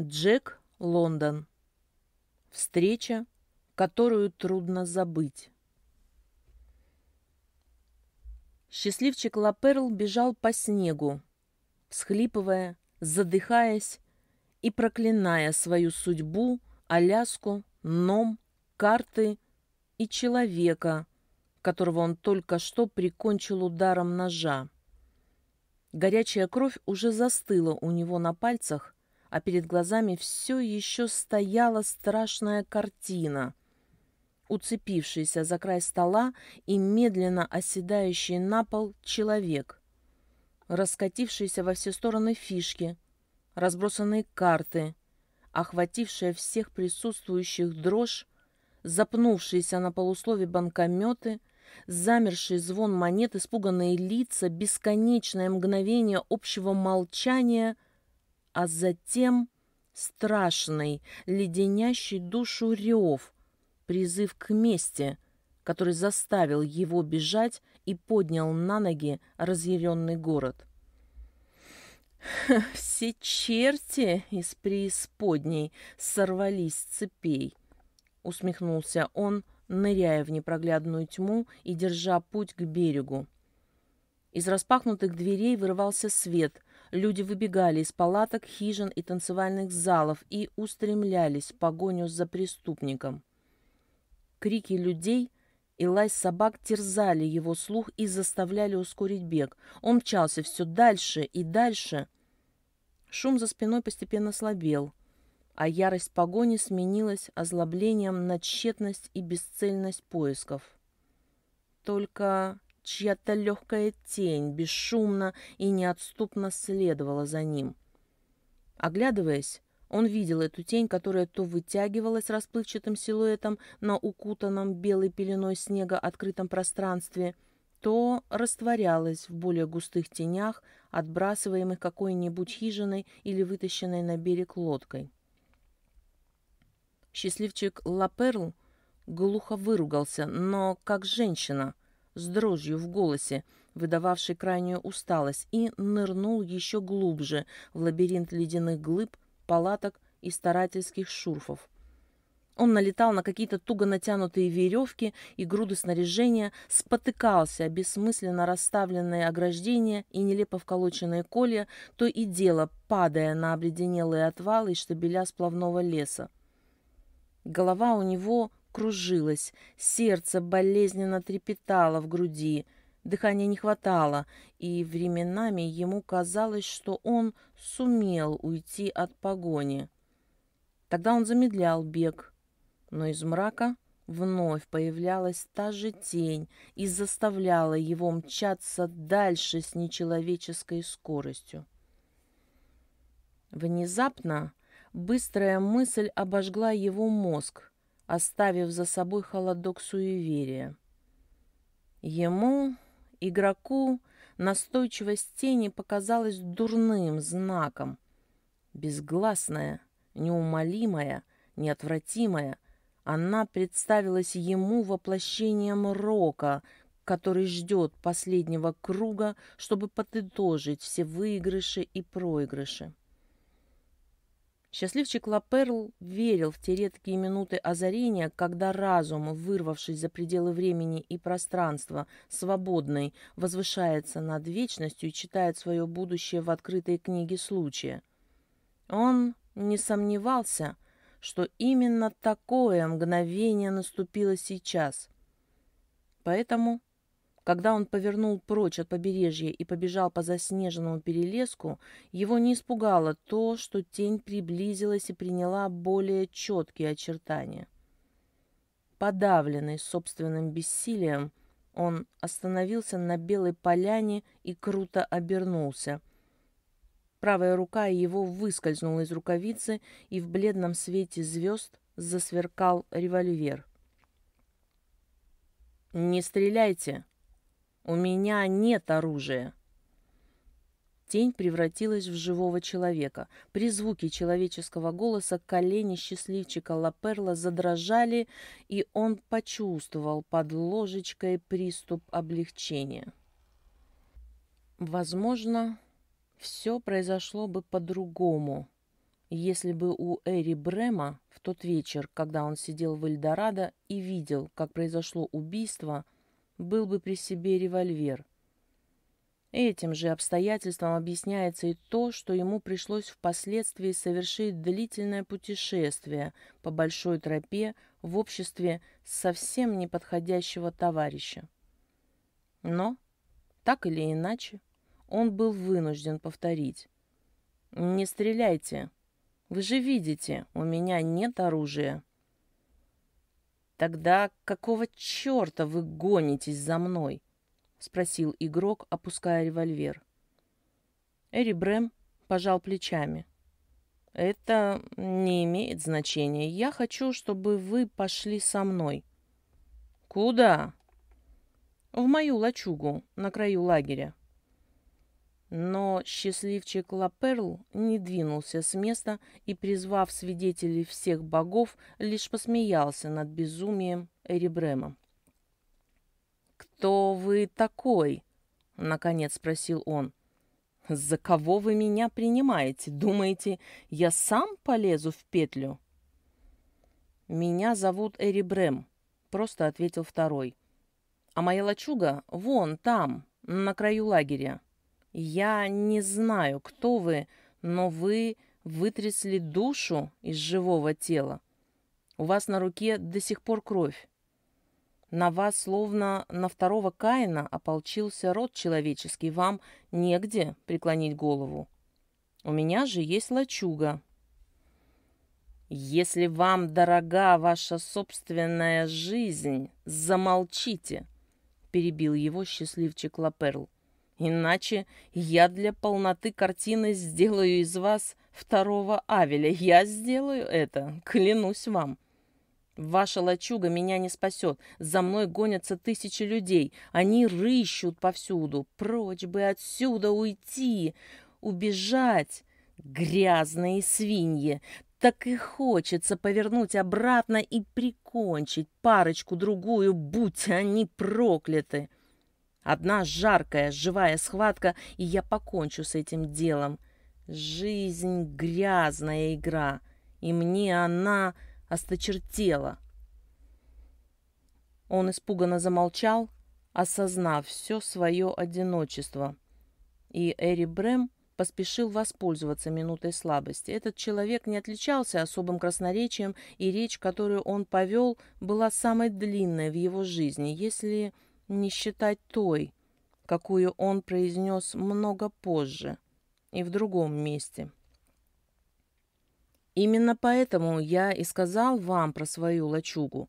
Джек Лондон. Встреча, которую трудно забыть. Счастливчик Лаперл бежал по снегу, всхлипывая, задыхаясь и проклиная свою судьбу, Аляску, Ном, карты и человека, которого он только что прикончил ударом ножа. Горячая кровь уже застыла у него на пальцах, а перед глазами все еще стояла страшная картина. Уцепившийся за край стола и медленно оседающий на пол человек, раскатившиеся во все стороны фишки, разбросанные карты, охватившая всех присутствующих дрожь, запнувшиеся на полуслове банкометы, замерший звон монет, испуганные лица, бесконечное мгновение общего молчания — а затем страшный, леденящий душу рев, призыв к мести, который заставил его бежать и поднял на ноги разъяренный город. Все черти из преисподней сорвались с цепей, усмехнулся он, ныряя в непроглядную тьму и держа путь к берегу. Из распахнутых дверей вырывался свет, Люди выбегали из палаток, хижин и танцевальных залов и устремлялись в погоню за преступником. Крики людей и лай собак терзали его слух и заставляли ускорить бег. Он мчался все дальше и дальше. Шум за спиной постепенно слабел, а ярость погони сменилась озлоблением на тщетность и бесцельность поисков. Только чья-то легкая тень бесшумно и неотступно следовала за ним. Оглядываясь, он видел эту тень, которая то вытягивалась расплывчатым силуэтом на укутанном белой пеленой снега открытом пространстве, то растворялась в более густых тенях, отбрасываемых какой-нибудь хижиной или вытащенной на берег лодкой. Счастливчик Лаперл глухо выругался, но как женщина — с дрожью в голосе, выдававшей крайнюю усталость, и нырнул еще глубже в лабиринт ледяных глыб, палаток и старательских шурфов. Он налетал на какие-то туго натянутые веревки и груды снаряжения, спотыкался о бессмысленно расставленные ограждения и нелепо вколоченные колья, то и дело падая на обледенелые отвалы и штабеля сплавного леса. Голова у него кружилось, сердце болезненно трепетало в груди, дыхания не хватало, и временами ему казалось, что он сумел уйти от погони. Тогда он замедлял бег, но из мрака вновь появлялась та же тень и заставляла его мчаться дальше с нечеловеческой скоростью. Внезапно быстрая мысль обожгла его мозг оставив за собой холодок суеверия. Ему, игроку, настойчивость тени показалась дурным знаком. Безгласная, неумолимая, неотвратимая, она представилась ему воплощением рока, который ждет последнего круга, чтобы подытожить все выигрыши и проигрыши. Счастливчик Лаперл верил в те редкие минуты озарения, когда разум, вырвавшись за пределы времени и пространства, свободный, возвышается над вечностью и читает свое будущее в открытой книге случая. Он не сомневался, что именно такое мгновение наступило сейчас. Поэтому когда он повернул прочь от побережья и побежал по заснеженному перелеску, его не испугало то, что тень приблизилась и приняла более четкие очертания. Подавленный собственным бессилием, он остановился на белой поляне и круто обернулся. Правая рука его выскользнула из рукавицы, и в бледном свете звезд засверкал револьвер. «Не стреляйте!» У меня нет оружия. Тень превратилась в живого человека. При звуке человеческого голоса колени счастливчика Лаперла задрожали, и он почувствовал под ложечкой приступ облегчения. Возможно, все произошло бы по-другому, если бы у Эри Брема в тот вечер, когда он сидел в Эльдорадо и видел, как произошло убийство – был бы при себе револьвер. Этим же обстоятельством объясняется и то, что ему пришлось впоследствии совершить длительное путешествие по большой тропе в обществе совсем неподходящего товарища. Но, так или иначе, он был вынужден повторить. «Не стреляйте! Вы же видите, у меня нет оружия!» «Тогда какого черта вы гонитесь за мной?» — спросил игрок, опуская револьвер. Эри Брэм пожал плечами. «Это не имеет значения. Я хочу, чтобы вы пошли со мной». «Куда?» «В мою лачугу, на краю лагеря». Но счастливчик Лаперл не двинулся с места и, призвав свидетелей всех богов, лишь посмеялся над безумием Эребрема. «Кто вы такой?» — наконец спросил он. «За кого вы меня принимаете? Думаете, я сам полезу в петлю?» «Меня зовут Эребрем», — просто ответил второй. «А моя лачуга вон там, на краю лагеря». Я не знаю, кто вы, но вы вытрясли душу из живого тела. У вас на руке до сих пор кровь. На вас, словно на второго Каина, ополчился род человеческий. Вам негде преклонить голову. У меня же есть лачуга. Если вам дорога ваша собственная жизнь, замолчите, — перебил его счастливчик Лаперл. Иначе я для полноты картины сделаю из вас второго Авеля. Я сделаю это, клянусь вам. Ваша лачуга меня не спасет. За мной гонятся тысячи людей. Они рыщут повсюду. Прочь бы отсюда уйти, убежать. Грязные свиньи. Так и хочется повернуть обратно и прикончить парочку-другую, будь они прокляты. Одна жаркая, живая схватка, и я покончу с этим делом. Жизнь — грязная игра, и мне она осточертела. Он испуганно замолчал, осознав все свое одиночество. И Эри Брэм поспешил воспользоваться минутой слабости. Этот человек не отличался особым красноречием, и речь, которую он повел, была самой длинной в его жизни, если не считать той, какую он произнес много позже и в другом месте. Именно поэтому я и сказал вам про свою лачугу.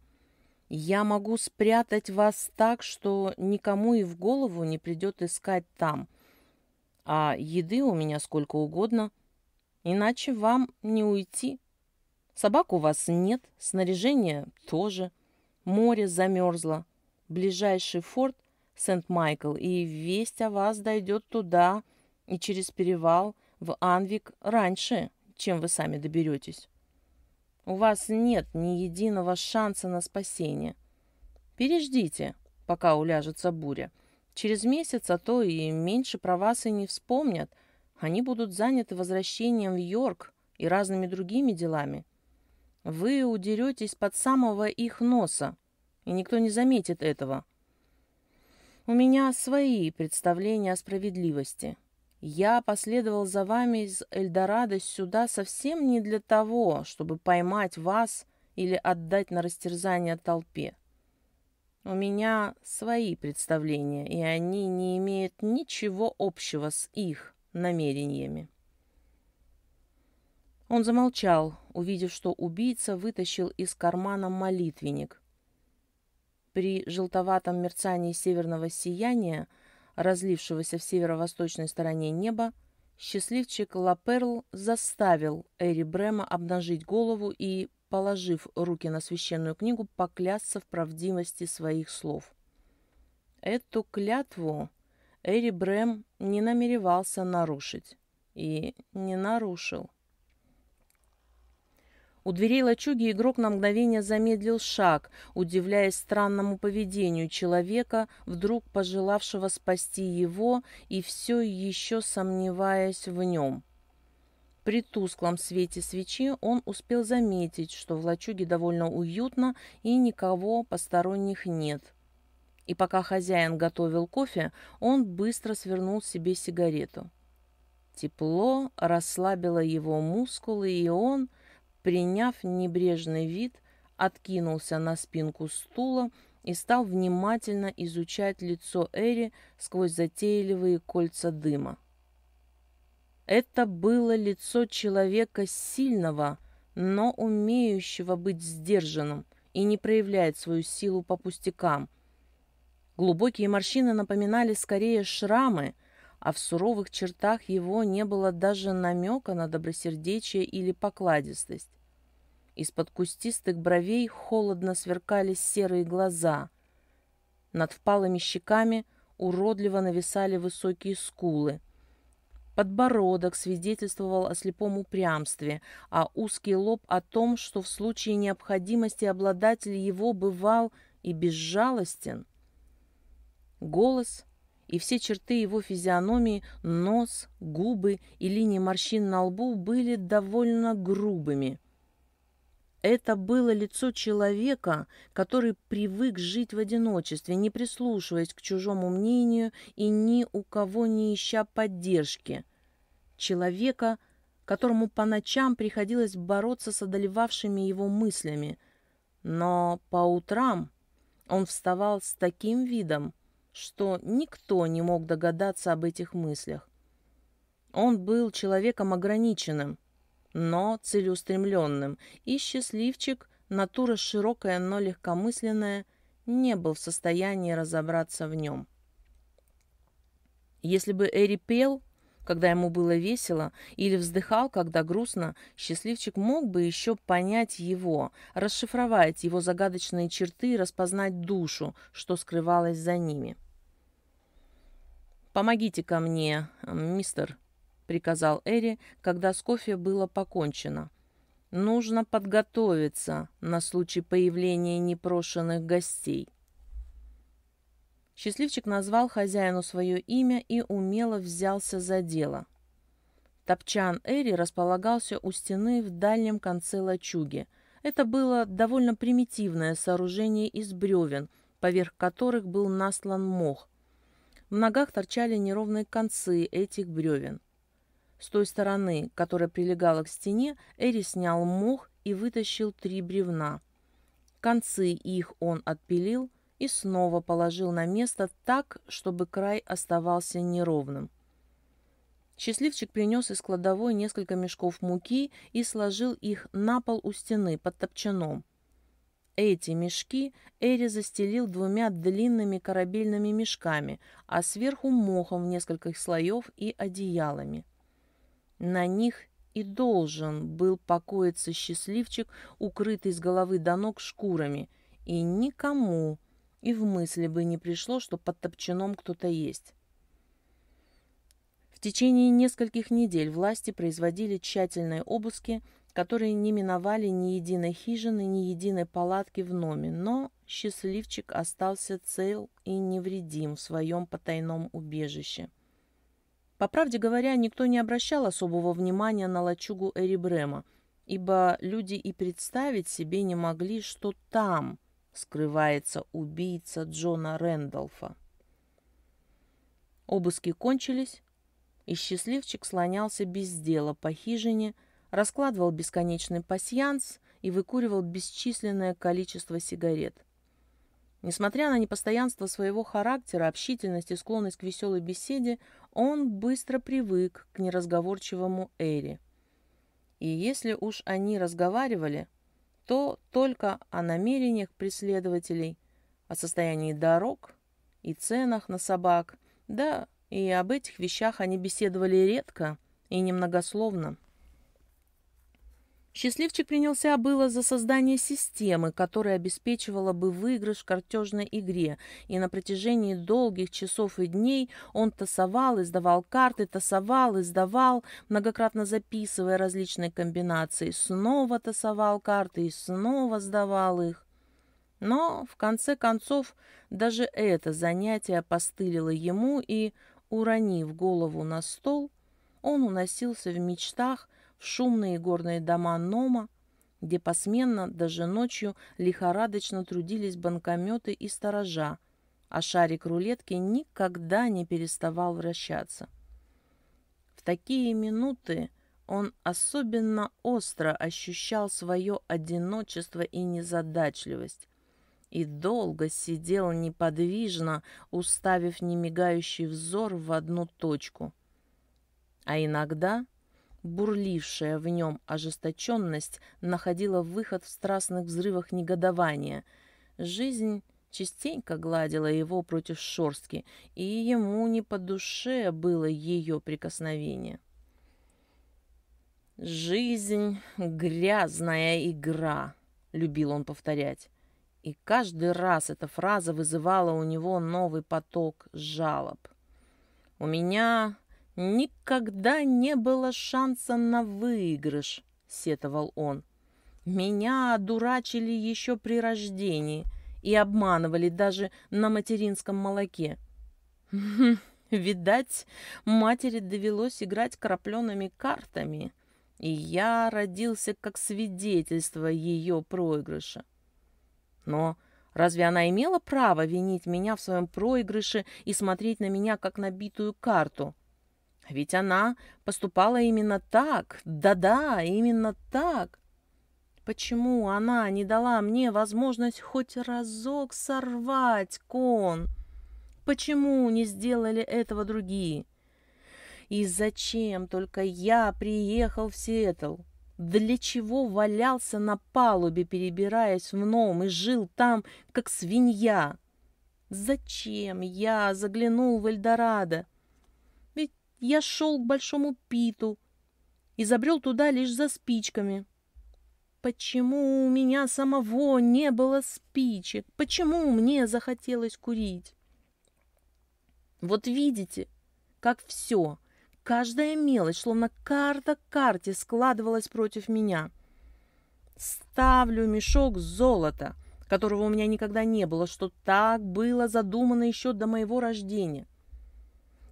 Я могу спрятать вас так, что никому и в голову не придет искать там. А еды у меня сколько угодно, иначе вам не уйти. Собак у вас нет, снаряжение тоже. Море замерзло, ближайший форт Сент-Майкл, и весть о вас дойдет туда и через перевал в Анвик раньше, чем вы сами доберетесь. У вас нет ни единого шанса на спасение. Переждите, пока уляжется буря. Через месяц, а то и меньше про вас и не вспомнят. Они будут заняты возвращением в Йорк и разными другими делами. Вы удеретесь под самого их носа и никто не заметит этого. У меня свои представления о справедливости. Я последовал за вами из Эльдорадо сюда совсем не для того, чтобы поймать вас или отдать на растерзание толпе. У меня свои представления, и они не имеют ничего общего с их намерениями. Он замолчал, увидев, что убийца вытащил из кармана молитвенник при желтоватом мерцании северного сияния, разлившегося в северо-восточной стороне неба, счастливчик Лаперл заставил Эри Брема обнажить голову и, положив руки на священную книгу, поклясться в правдивости своих слов. Эту клятву Эри Брэм не намеревался нарушить. И не нарушил. У дверей лачуги игрок на мгновение замедлил шаг, удивляясь странному поведению человека, вдруг пожелавшего спасти его и все еще сомневаясь в нем. При тусклом свете свечи он успел заметить, что в лачуге довольно уютно и никого посторонних нет. И пока хозяин готовил кофе, он быстро свернул себе сигарету. Тепло расслабило его мускулы, и он – Приняв небрежный вид, откинулся на спинку стула и стал внимательно изучать лицо Эри сквозь затейливые кольца дыма. Это было лицо человека сильного, но умеющего быть сдержанным и не проявлять свою силу по пустякам. Глубокие морщины напоминали скорее шрамы – а в суровых чертах его не было даже намека на добросердечие или покладистость. Из-под кустистых бровей холодно сверкали серые глаза. Над впалыми щеками уродливо нависали высокие скулы. Подбородок свидетельствовал о слепом упрямстве, а узкий лоб о том, что в случае необходимости обладатель его бывал и безжалостен. Голос и все черты его физиономии, нос, губы и линии морщин на лбу были довольно грубыми. Это было лицо человека, который привык жить в одиночестве, не прислушиваясь к чужому мнению и ни у кого не ища поддержки. Человека, которому по ночам приходилось бороться с одолевавшими его мыслями. Но по утрам он вставал с таким видом, что никто не мог догадаться об этих мыслях. Он был человеком ограниченным, но целеустремленным, и счастливчик, натура широкая, но легкомысленная, не был в состоянии разобраться в нем. Если бы Эри пел, когда ему было весело, или вздыхал, когда грустно, счастливчик мог бы еще понять его, расшифровать его загадочные черты и распознать душу, что скрывалось за ними. помогите ко мне, мистер», — приказал Эри, когда с кофе было покончено. «Нужно подготовиться на случай появления непрошенных гостей». Счастливчик назвал хозяину свое имя и умело взялся за дело. Топчан Эри располагался у стены в дальнем конце лачуги. Это было довольно примитивное сооружение из бревен, поверх которых был наслан мох. В ногах торчали неровные концы этих бревен. С той стороны, которая прилегала к стене, Эри снял мох и вытащил три бревна. Концы их он отпилил – и снова положил на место так, чтобы край оставался неровным. Счастливчик принес из кладовой несколько мешков муки и сложил их на пол у стены под топчаном. Эти мешки Эри застелил двумя длинными корабельными мешками, а сверху мохом в нескольких слоев и одеялами. На них и должен был покоиться счастливчик, укрытый с головы до ног шкурами, и никому и в мысли бы не пришло, что под топчаном кто-то есть. В течение нескольких недель власти производили тщательные обыски, которые не миновали ни единой хижины, ни единой палатки в номе, но счастливчик остался цел и невредим в своем потайном убежище. По правде говоря, никто не обращал особого внимания на лачугу Эрибрема, ибо люди и представить себе не могли, что там – скрывается убийца Джона Рэндолфа. Обыски кончились, и счастливчик слонялся без дела по хижине, раскладывал бесконечный пасьянс и выкуривал бесчисленное количество сигарет. Несмотря на непостоянство своего характера, общительность и склонность к веселой беседе, он быстро привык к неразговорчивому Эри. И если уж они разговаривали – то только о намерениях преследователей, о состоянии дорог и ценах на собак. Да, и об этих вещах они беседовали редко и немногословно. Счастливчик принялся было за создание системы, которая обеспечивала бы выигрыш в картежной игре, и на протяжении долгих часов и дней он тасовал, издавал карты, тасовал, издавал, многократно записывая различные комбинации, снова тасовал карты и снова сдавал их. Но, в конце концов, даже это занятие постылило ему, и, уронив голову на стол, он уносился в мечтах – в шумные горные дома Нома, где посменно, даже ночью, лихорадочно трудились банкометы и сторожа, а шарик рулетки никогда не переставал вращаться. В такие минуты он особенно остро ощущал свое одиночество и незадачливость и долго сидел неподвижно, уставив немигающий взор в одну точку. А иногда Бурлившая в нем ожесточенность находила выход в страстных взрывах негодования. Жизнь частенько гладила его против шорстки, и ему не по душе было ее прикосновение. «Жизнь — грязная игра», — любил он повторять. И каждый раз эта фраза вызывала у него новый поток жалоб. «У меня никогда не было шанса на выигрыш», — сетовал он. «Меня одурачили еще при рождении и обманывали даже на материнском молоке». «Хм, видать, матери довелось играть крапленными картами, и я родился как свидетельство ее проигрыша. Но разве она имела право винить меня в своем проигрыше и смотреть на меня как на битую карту? Ведь она поступала именно так. Да-да, именно так. Почему она не дала мне возможность хоть разок сорвать кон? Почему не сделали этого другие? И зачем только я приехал в Сиэтл? Для чего валялся на палубе, перебираясь в ном, и жил там, как свинья? Зачем я заглянул в Эльдорадо? я шел к большому питу и забрел туда лишь за спичками. Почему у меня самого не было спичек? Почему мне захотелось курить? Вот видите, как все, каждая мелочь, словно карта к карте, складывалась против меня. Ставлю мешок золота, которого у меня никогда не было, что так было задумано еще до моего рождения —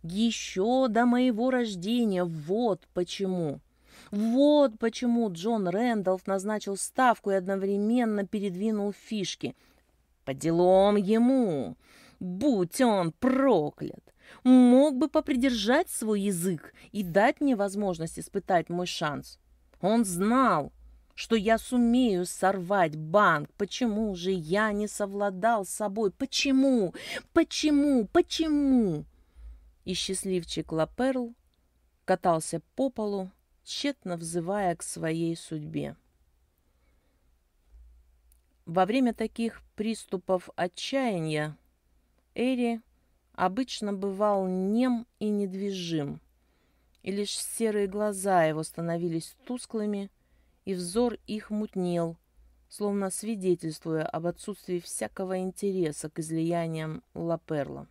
еще до моего рождения. Вот почему. Вот почему Джон Рэндалф назначил ставку и одновременно передвинул фишки. По делам ему. Будь он проклят. Мог бы попридержать свой язык и дать мне возможность испытать мой шанс. Он знал, что я сумею сорвать банк. Почему же я не совладал с собой? Почему? Почему? Почему? и счастливчик Лаперл катался по полу, тщетно взывая к своей судьбе. Во время таких приступов отчаяния Эри обычно бывал нем и недвижим, и лишь серые глаза его становились тусклыми, и взор их мутнел, словно свидетельствуя об отсутствии всякого интереса к излияниям Лаперла.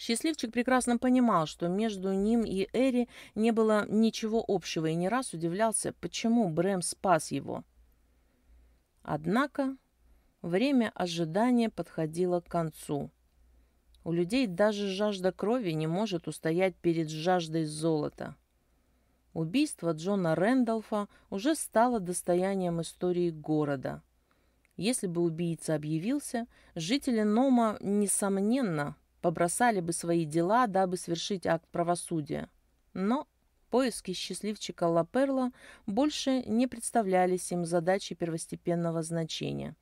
Счастливчик прекрасно понимал, что между ним и Эри не было ничего общего и не раз удивлялся, почему Брэм спас его. Однако время ожидания подходило к концу. У людей даже жажда крови не может устоять перед жаждой золота. Убийство Джона Рэндалфа уже стало достоянием истории города. Если бы убийца объявился, жители Нома, несомненно, побросали бы свои дела, дабы совершить акт правосудия. Но поиски счастливчика Лаперла больше не представлялись им задачей первостепенного значения.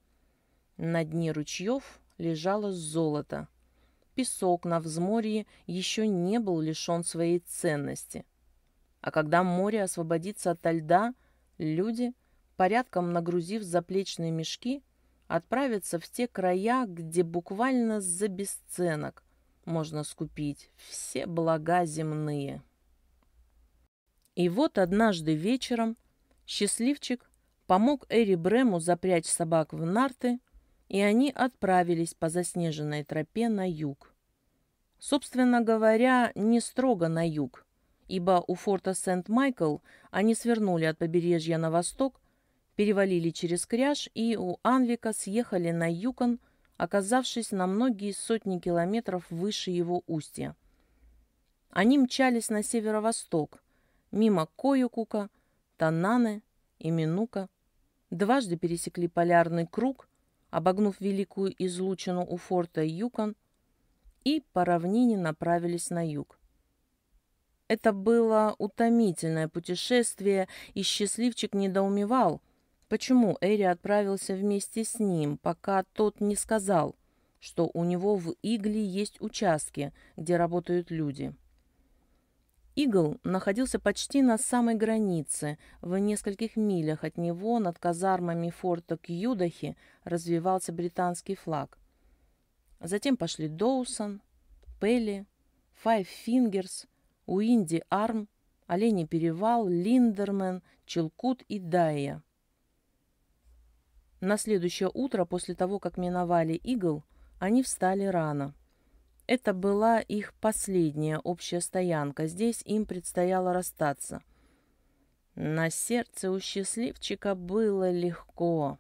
На дне ручьев лежало золото. Песок на взморье еще не был лишен своей ценности. А когда море освободится от льда, люди, порядком нагрузив заплечные мешки, отправятся в те края, где буквально за бесценок можно скупить все блага земные. И вот однажды вечером счастливчик помог Эри Брему запрячь собак в нарты, и они отправились по заснеженной тропе на юг. Собственно говоря, не строго на юг, ибо у форта Сент-Майкл они свернули от побережья на восток, перевалили через Кряж и у Анвика съехали на Юкон – оказавшись на многие сотни километров выше его устья. Они мчались на северо-восток, мимо Коюкука, Тананы и Минука, дважды пересекли полярный круг, обогнув великую излучину у форта Юкон, и по равнине направились на юг. Это было утомительное путешествие, и счастливчик недоумевал – Почему Эри отправился вместе с ним, пока тот не сказал, что у него в Игле есть участки, где работают люди? Игл находился почти на самой границе, в нескольких милях от него над казармами форта Кьюдахи развивался британский флаг. Затем пошли Доусон, Пелли, Файв Фингерс, Уинди Арм, Олений Перевал, Линдермен, Челкут и Дайя – на следующее утро после того, как миновали игл, они встали рано. Это была их последняя общая стоянка, здесь им предстояло расстаться. На сердце у счастливчика было легко.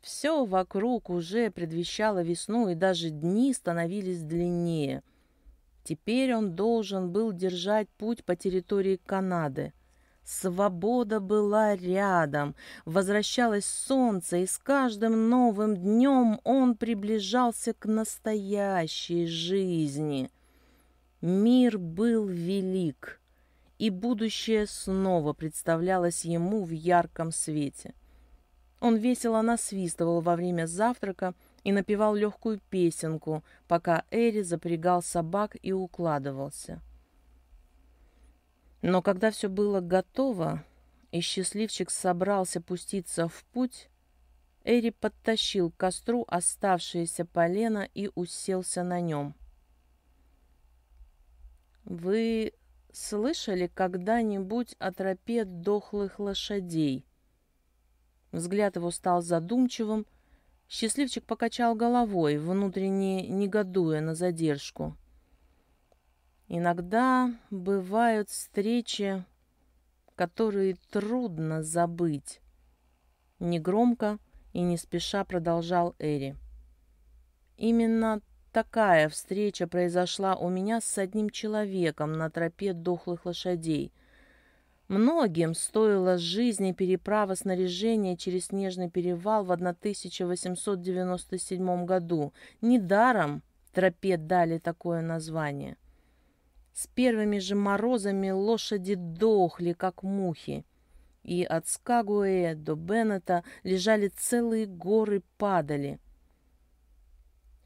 Все вокруг уже предвещало весну, и даже дни становились длиннее. Теперь он должен был держать путь по территории Канады – Свобода была рядом, возвращалось солнце, и с каждым новым днем он приближался к настоящей жизни. Мир был велик, и будущее снова представлялось ему в ярком свете. Он весело насвистывал во время завтрака и напевал легкую песенку, пока Эри запрягал собак и укладывался. — но когда все было готово, и счастливчик собрался пуститься в путь, Эри подтащил к костру оставшееся полено и уселся на нем. «Вы слышали когда-нибудь о тропе дохлых лошадей?» Взгляд его стал задумчивым. Счастливчик покачал головой, внутренне негодуя на задержку. Иногда бывают встречи, которые трудно забыть. Негромко и не спеша продолжал Эри. Именно такая встреча произошла у меня с одним человеком на тропе дохлых лошадей. Многим стоило жизни переправа снаряжения через Снежный перевал в 1897 году. Недаром тропе дали такое название. С первыми же морозами лошади дохли, как мухи. И от Скагуэя до Беннета лежали целые горы падали.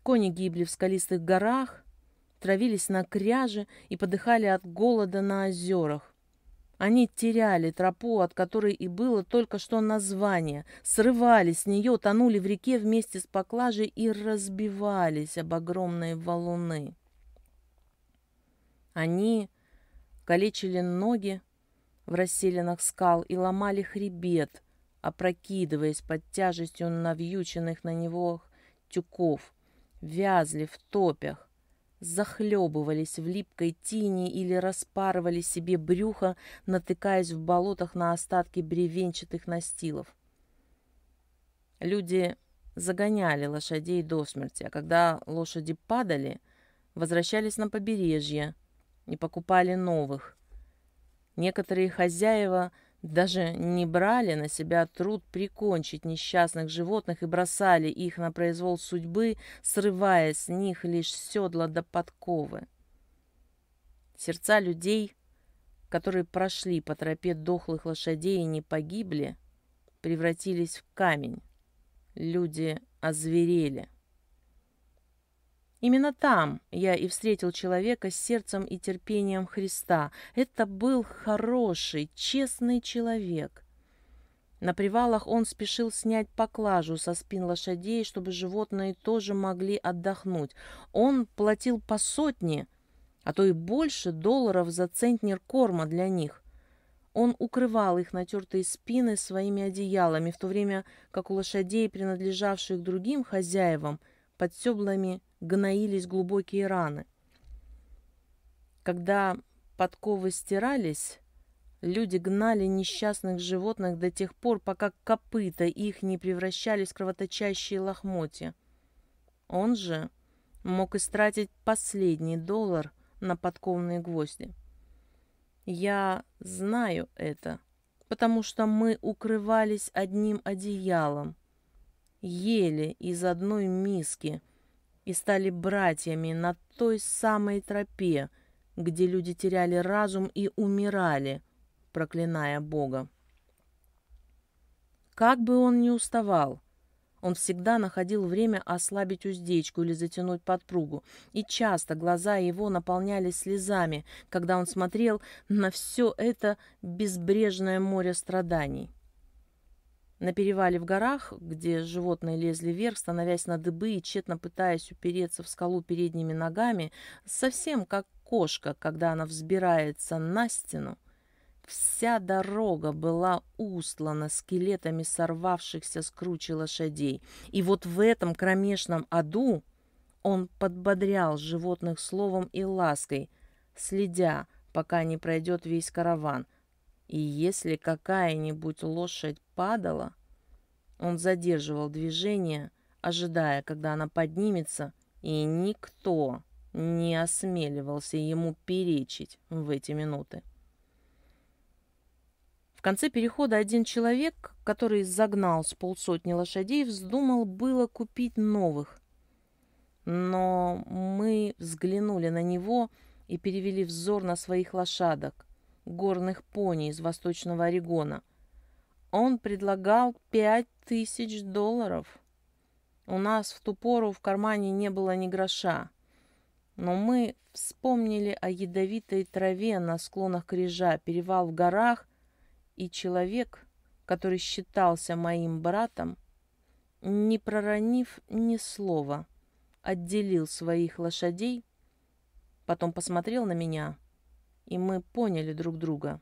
Кони гибли в скалистых горах, травились на кряже и подыхали от голода на озерах. Они теряли тропу, от которой и было только что название, срывались с нее, тонули в реке вместе с поклажей и разбивались об огромные валуны. Они калечили ноги в расселинах скал и ломали хребет, опрокидываясь под тяжестью навьюченных на него тюков, вязли в топях, захлебывались в липкой тени или распарывали себе брюхо, натыкаясь в болотах на остатки бревенчатых настилов. Люди загоняли лошадей до смерти, а когда лошади падали, возвращались на побережье – не покупали новых. Некоторые хозяева даже не брали на себя труд прикончить несчастных животных и бросали их на произвол судьбы, срывая с них лишь седла до подковы. Сердца людей, которые прошли по тропе дохлых лошадей и не погибли, превратились в камень. Люди озверели. Именно там я и встретил человека с сердцем и терпением Христа. Это был хороший, честный человек. На привалах он спешил снять поклажу со спин лошадей, чтобы животные тоже могли отдохнуть. Он платил по сотне, а то и больше долларов за центнер корма для них. Он укрывал их натертые спины своими одеялами, в то время как у лошадей, принадлежавших другим хозяевам, под седлами гноились глубокие раны. Когда подковы стирались, люди гнали несчастных животных до тех пор, пока копыта их не превращались в кровоточащие лохмотья. Он же мог истратить последний доллар на подковные гвозди. Я знаю это, потому что мы укрывались одним одеялом, ели из одной миски – и стали братьями на той самой тропе, где люди теряли разум и умирали, проклиная Бога. Как бы он ни уставал, он всегда находил время ослабить уздечку или затянуть подпругу, и часто глаза его наполнялись слезами, когда он смотрел на все это безбрежное море страданий. На перевале в горах, где животные лезли вверх, становясь на дыбы и тщетно пытаясь упереться в скалу передними ногами, совсем как кошка, когда она взбирается на стену, Вся дорога была устлана скелетами сорвавшихся с кручи лошадей. И вот в этом кромешном аду он подбодрял животных словом и лаской, следя, пока не пройдет весь караван – и если какая-нибудь лошадь падала, он задерживал движение, ожидая, когда она поднимется, и никто не осмеливался ему перечить в эти минуты. В конце перехода один человек, который загнал с полсотни лошадей, вздумал было купить новых. Но мы взглянули на него и перевели взор на своих лошадок горных пони из Восточного Орегона. Он предлагал пять тысяч долларов. У нас в ту пору в кармане не было ни гроша. Но мы вспомнили о ядовитой траве на склонах крижа, перевал в горах, и человек, который считался моим братом, не проронив ни слова, отделил своих лошадей, потом посмотрел на меня — и мы поняли друг друга.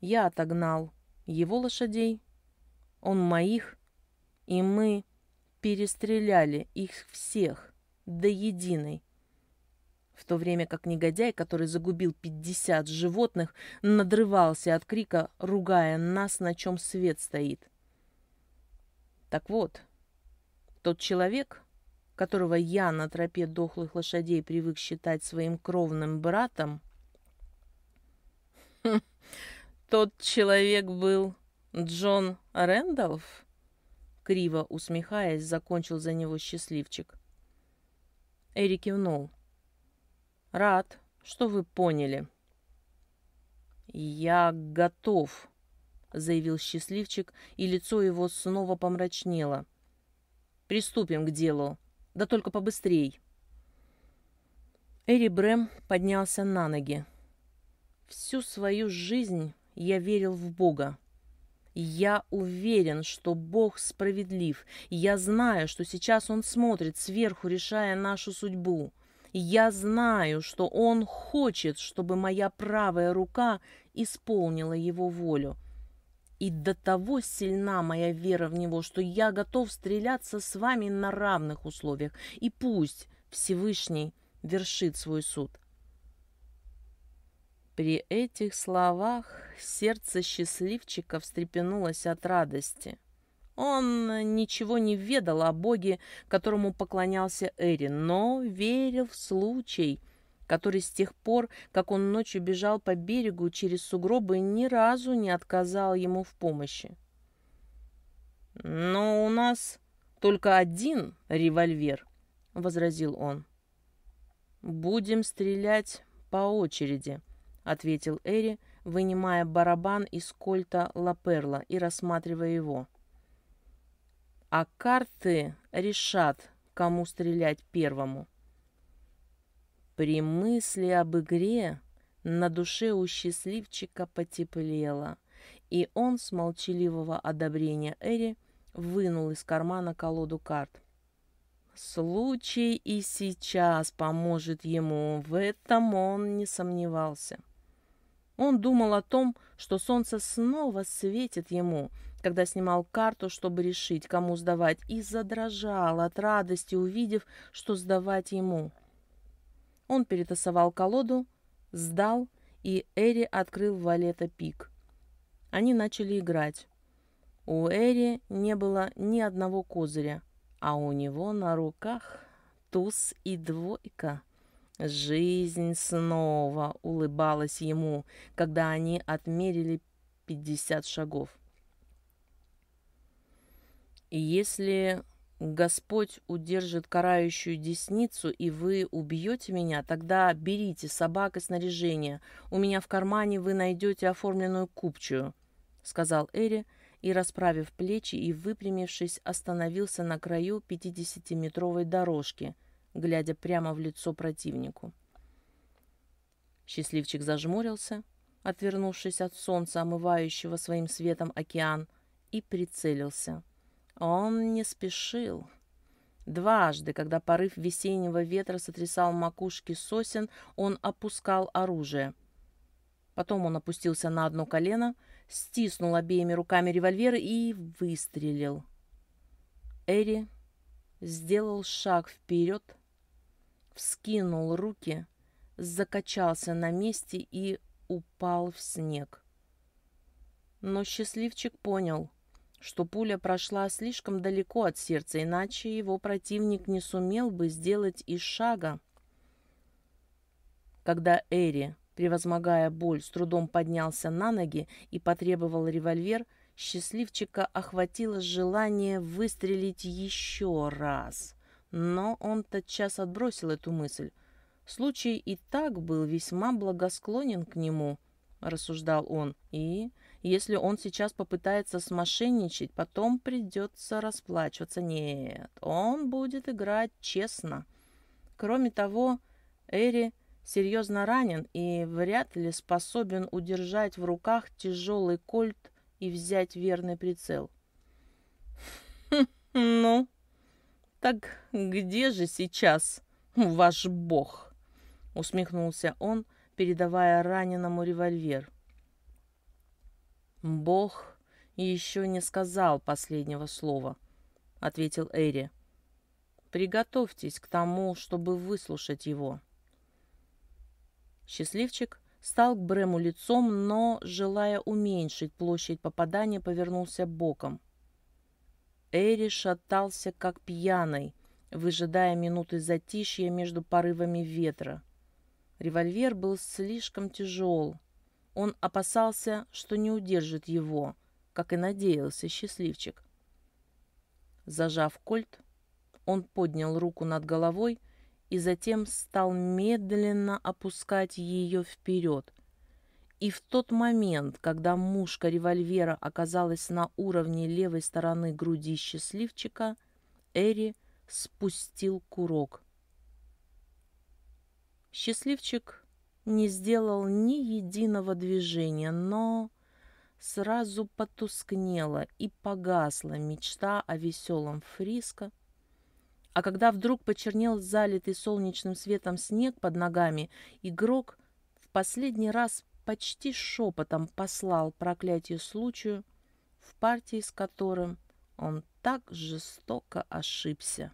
Я отогнал его лошадей, он моих, и мы перестреляли их всех до единой. В то время как негодяй, который загубил пятьдесят животных, надрывался от крика, ругая нас, на чем свет стоит. Так вот, тот человек, которого я на тропе дохлых лошадей привык считать своим кровным братом, Тот человек был Джон Рэндалф? Криво усмехаясь, закончил за него счастливчик. Эрик кивнул. «Рад, что вы поняли». «Я готов», — заявил счастливчик, и лицо его снова помрачнело. «Приступим к делу. Да только побыстрей». Эри Брэм поднялся на ноги. Всю свою жизнь я верил в Бога. Я уверен, что Бог справедлив. Я знаю, что сейчас Он смотрит сверху, решая нашу судьбу. Я знаю, что Он хочет, чтобы моя правая рука исполнила Его волю. И до того сильна моя вера в Него, что я готов стреляться с вами на равных условиях. И пусть Всевышний вершит свой суд. При этих словах сердце счастливчика встрепенулось от радости. Он э, ничего не ведал о боге, которому поклонялся Эрин, но верил в случай, который с тех пор, как он ночью бежал по берегу через сугробы, ни разу не отказал ему в помощи. «Но у нас только один револьвер», — возразил он. «Будем стрелять по очереди», —— ответил Эри, вынимая барабан из кольта Лаперла и рассматривая его. «А карты решат, кому стрелять первому». При мысли об игре на душе у счастливчика потеплело, и он с молчаливого одобрения Эри вынул из кармана колоду карт. Случай и сейчас поможет ему, в этом он не сомневался. — он думал о том, что солнце снова светит ему, когда снимал карту, чтобы решить, кому сдавать, и задрожал от радости, увидев, что сдавать ему. Он перетасовал колоду, сдал, и Эри открыл валета пик. Они начали играть. У Эри не было ни одного козыря, а у него на руках туз и двойка. Жизнь снова улыбалась ему, когда они отмерили 50 шагов. И если Господь удержит карающую десницу, и вы убьете меня, тогда берите собак и снаряжение. У меня в кармане вы найдете оформленную купчую», — сказал Эри, и, расправив плечи и выпрямившись, остановился на краю пятидесятиметровой дорожки — глядя прямо в лицо противнику. Счастливчик зажмурился, отвернувшись от солнца, омывающего своим светом океан, и прицелился. Он не спешил. Дважды, когда порыв весеннего ветра сотрясал макушки сосен, он опускал оружие. Потом он опустился на одно колено, стиснул обеими руками револьвер и выстрелил. Эри сделал шаг вперед, вскинул руки, закачался на месте и упал в снег. Но счастливчик понял, что пуля прошла слишком далеко от сердца, иначе его противник не сумел бы сделать и шага. Когда Эри, превозмогая боль, с трудом поднялся на ноги и потребовал револьвер, счастливчика охватило желание выстрелить еще раз — но он тотчас отбросил эту мысль. Случай и так был весьма благосклонен к нему, рассуждал он, и если он сейчас попытается смошенничать, потом придется расплачиваться. Нет, он будет играть честно. Кроме того, Эри серьезно ранен и вряд ли способен удержать в руках тяжелый кольт и взять верный прицел. «Ну, «Так где же сейчас ваш бог?» — усмехнулся он, передавая раненому револьвер. «Бог еще не сказал последнего слова», — ответил Эри. «Приготовьтесь к тому, чтобы выслушать его». Счастливчик стал к Брему лицом, но, желая уменьшить площадь попадания, повернулся боком — Эри шатался, как пьяный, выжидая минуты затишья между порывами ветра. Револьвер был слишком тяжел. Он опасался, что не удержит его, как и надеялся счастливчик. Зажав кольт, он поднял руку над головой и затем стал медленно опускать ее вперед, и в тот момент, когда мушка револьвера оказалась на уровне левой стороны груди счастливчика, Эри спустил курок. Счастливчик не сделал ни единого движения, но сразу потускнела и погасла мечта о веселом Фриско. А когда вдруг почернел залитый солнечным светом снег под ногами, игрок в последний раз почти шепотом послал проклятие случаю, в партии с которым он так жестоко ошибся.